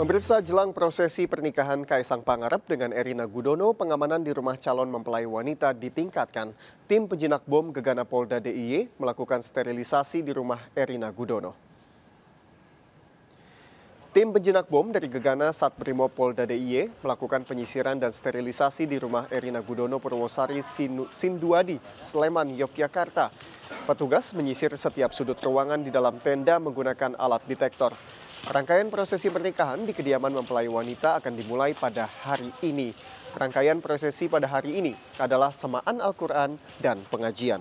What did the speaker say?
Pemirsa jelang prosesi pernikahan Kaisang Pangarep dengan Erina Gudono, pengamanan di rumah calon mempelai wanita ditingkatkan. Tim penjinak bom Gegana Polda DIY melakukan sterilisasi di rumah Erina Gudono. Tim penjinak bom dari Gegana Sat Primo Polda DIY melakukan penyisiran dan sterilisasi di rumah Erina Gudono Purwosari Sinduadi, Sleman, Yogyakarta. Petugas menyisir setiap sudut ruangan di dalam tenda menggunakan alat detektor. Rangkaian prosesi pernikahan di kediaman mempelai wanita akan dimulai pada hari ini. Rangkaian prosesi pada hari ini adalah semaan Al-Quran dan pengajian.